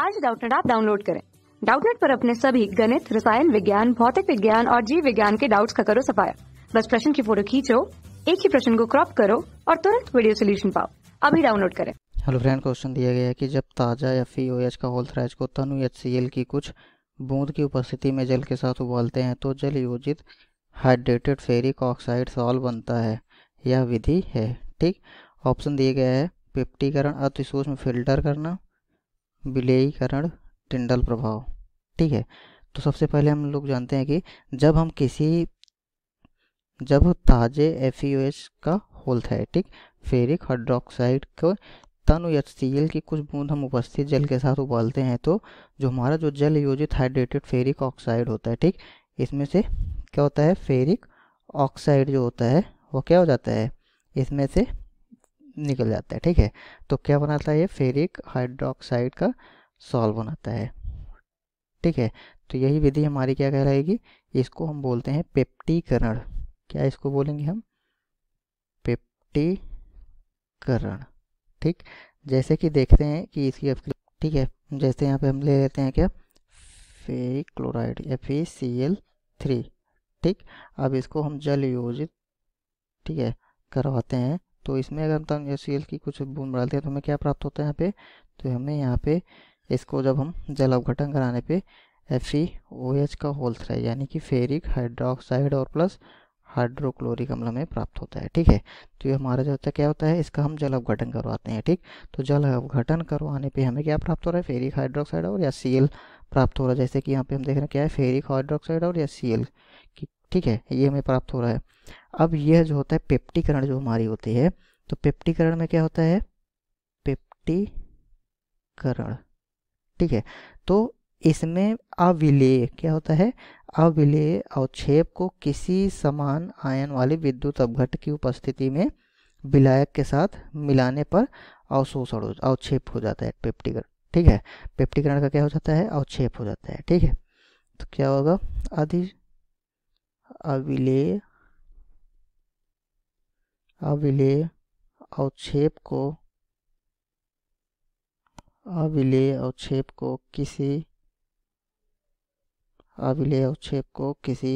आज डाउटनेट आप डाउनलोड करें डाउटनेट पर अपने सभी गणित रसायन विज्ञान भौतिक विज्ञान और जीव विज्ञान के डाउट्स का करो सफाया बस प्रश्न की फोटो खींचो एक ही प्रश्न को क्रॉप करो और तुरंत वीडियो सोल्यूशन पाओ अभी डाउनलोड करें हेलो फ्रेंड क्वेश्चन दिया गया है कि जब ताज़ा या फी OH का होल थ्राइज को तनु HCl की कुछ बूंद की उपस्थिति में जल के साथ उबालते हैं तो जल योजित हाइड्रेटेड फेरिक ऑक्साइड सॉल्व बनता है यह विधि है ठीक ऑप्शन दिया गया है पिप्टीकरण अति सूक्ष्म फिल्टर करना विलेयीकरण टिंडल प्रभाव ठीक है तो सबसे पहले हम लोग जानते हैं कि जब हम किसी जब ताजे एफ e का होल्थ है ठीक फेरिक हाइड्रोक्साइड को तनु या सीएल की कुछ बूंद हम उपस्थित जल के साथ उबालते हैं तो जो हमारा जो जल योजित हाइड्रेटेड फेरिक ऑक्साइड होता है ठीक इसमें से क्या होता है फेरिक ऑक्साइड जो होता है वो क्या हो जाता है इसमें से निकल जाता है ठीक है तो क्या बनाता है ये फेरिक हाइड्रोक्साइड का सॉल्व बनाता है ठीक है तो यही विधि हमारी क्या कहलाएगी इसको हम बोलते हैं पेप्टीकरण क्या इसको बोलेंगे हम पेप्टीकरण ठीक जैसे कि देखते हैं कि इसकी ठीक है जैसे यहाँ पे हम ले लेते हैं क्या ferric chloride F C L three ठीक अब इसको हम जल योजित ठीक है करवाते हैं तो इसमें अगर हम तम सी की कुछ बूंद डालते हैं तो हमें क्या प्राप्त होता है यहाँ पे तो हमें यहाँ पे इसको जब हम जल अवघटन कराने पे एच का होल थ्राई यानी कि फेरिक हाइड्रोक्साइड और प्लस हाइड्रोक्लोरिक अम्ल में प्राप्त होता है ठीक है तो ये हमारा जो होता है क्या होता है इसका हम जल अवघटन करवाते हैं ठीक तो जल अवघटन करवाने पे हमें क्या प्राप्त हो रहा है फेरिक हाइड्रोक्साइड और या सी प्राप्त हो रहा है जैसे कि यहाँ पे हम देख रहे हैं क्या है फेरिक हाइड्रोक्साइड और या सी ठीक है ये हमें प्राप्त हो रहा है अब यह जो होता है पेप्टीकरण जो हमारी होती है तो पेप्टीकरण में क्या होता है पेप्टीकरण ठीक है तो इसमें अविलेय क्या होता है अविलेय अवक्षेप को किसी समान आयन वाले विद्युत अवघट की उपस्थिति में विलायक के साथ मिलाने पर अवशोषण अवक्षेप हो जाता है पेप्टीकरण ठीक है पेप्टीकरण का क्या हो जाता है अवक्षेप हो जाता है ठीक है तो क्या होगा अधिक अविले अविले अवक्षेप को अविले अवक्षेप को किसी अविले अवक्षेप को किसी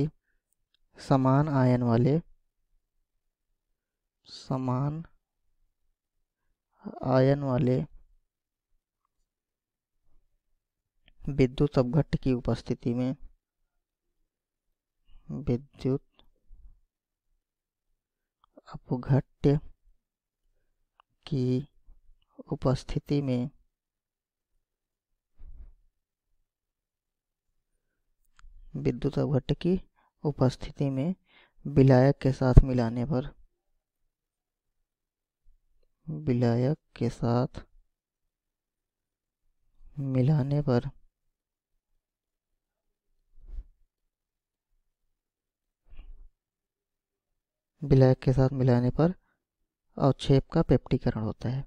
समान आयन वाले समान आयन वाले विद्युत अवघट की उपस्थिति में विद्युत अपघट्य की उपस्थिति में विद्युत अपघट्य की उपस्थिति में विलायक के साथ मिलाने पर विलायक के साथ मिलाने पर ब्लैक के साथ मिलाने पर अवक्षेप का पेप्टीकरण होता है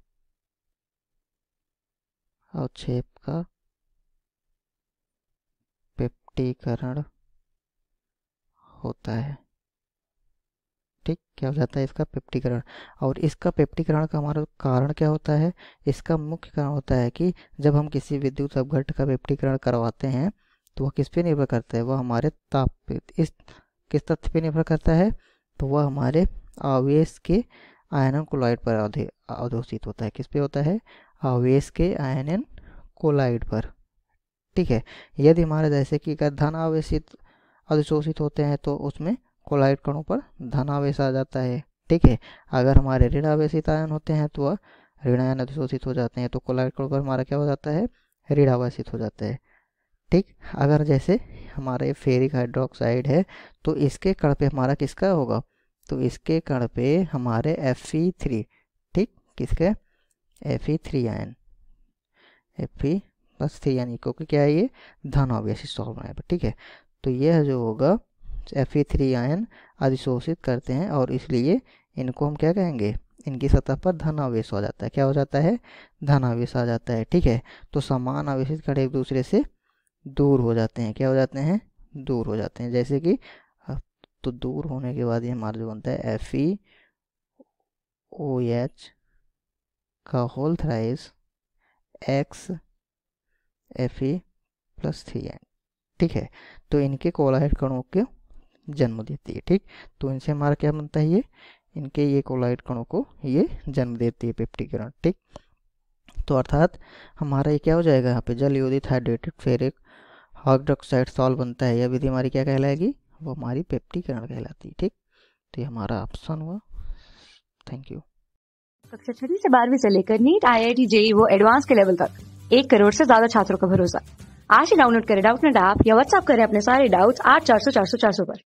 अवक्षेप का पेप्टीकरण होता है ठीक क्या हो जाता है इसका पेप्टीकरण और इसका पेप्टीकरण का हमारा कारण क्या होता है इसका मुख्य कारण होता है कि जब हम किसी विद्युत अपघट का पेप्टीकरण करवाते हैं तो वह किस पे निर्भर करता है वह हमारे ताप पे इस किस तथ्य पे निर्भर करता है तो वह हमारे आवेश के आयनन कोलाइड पर अधोषित होता है किस पे होता है आवेश के आयनन कोलाइड पर ठीक है यदि हमारे जैसे कि अगर धन आवेशित अधिशोषित होते हैं तो उसमें कोलाइड कणों पर धन आवेश आ जाता है ठीक है अगर हमारे ऋण आवेशित आयन होते हैं तो वह ऋण आयन अधिशोषित हो जाते हैं तो कोलाइड कणों पर हमारा क्या हो जाता है ऋण आवेशित हो जाता है ठीक अगर जैसे हमारे फेरिक हाइड्रोक्साइड है तो इसके कण पे हमारा किसका होगा तो इसके कण पे हमारे एफ थ्री ठीक किसके F E three ion F E plus three ion क्योंकि क्या है ये धन ऑब्वियसली ठीक है तो यह जो होगा एफ ई थ्री आयन अधिशोषित करते हैं और इसलिए इनको हम क्या कहेंगे इनकी सतह पर धन आवेश हो जाता है क्या हो जाता है धन आवेश आ जाता है ठीक है तो समान आवेश कण एक दूसरे से दूर हो जाते हैं क्या हो जाते हैं दूर हो जाते हैं जैसे कि तो दूर होने के बाद ये हमारा जो बनता है एफ ई ओ एच का whole thrice x F E plus three एन ठीक है तो इनके कोलाइड कणों को जन्म देती है ठीक तो इनसे हमारा क्या बनता है ये इनके ये कोलाइड कणों को ये जन्म देती है पेप्टिकरण ठीक तो अर्थात हमारा ये क्या हो जाएगा यहाँ पे जल योदित हाइड्रेटेड फेरिक हाइड्रोक्साइड सॉल बनता है यह विधि हमारी क्या कहलाएगी वो हमारी पेप्टीकरण कहलाती है ठीक तो ये हमारा ऑप्शन हुआ थैंक यू कक्षा छठी से बारहवीं से लेकर NEET I I T JEE वो एडवांस के लेवल तक एक करोड़ से ज्यादा छात्रों का भरोसा आज ही डाउनलोड करें डाउट नेट ऐप या व्हाट्सअप करें अपने सारे डाउट्स आठ चार सौ चार सौ चार सौ पर